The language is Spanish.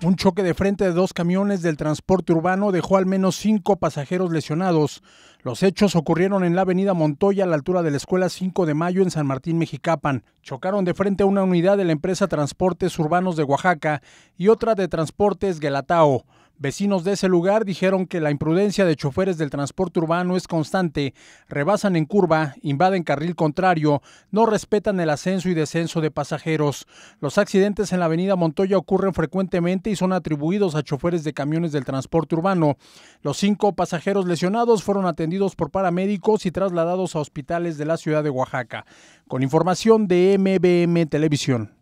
Un choque de frente de dos camiones del transporte urbano dejó al menos cinco pasajeros lesionados. Los hechos ocurrieron en la avenida Montoya a la altura de la escuela 5 de mayo en San Martín Mexicapan. Chocaron de frente a una unidad de la empresa Transportes Urbanos de Oaxaca y otra de Transportes Gelatao. Vecinos de ese lugar dijeron que la imprudencia de choferes del transporte urbano es constante, rebasan en curva, invaden carril contrario, no respetan el ascenso y descenso de pasajeros. Los accidentes en la avenida Montoya ocurren frecuentemente y son atribuidos a choferes de camiones del transporte urbano. Los cinco pasajeros lesionados fueron atendidos por paramédicos y trasladados a hospitales de la ciudad de Oaxaca. Con información de MBM Televisión.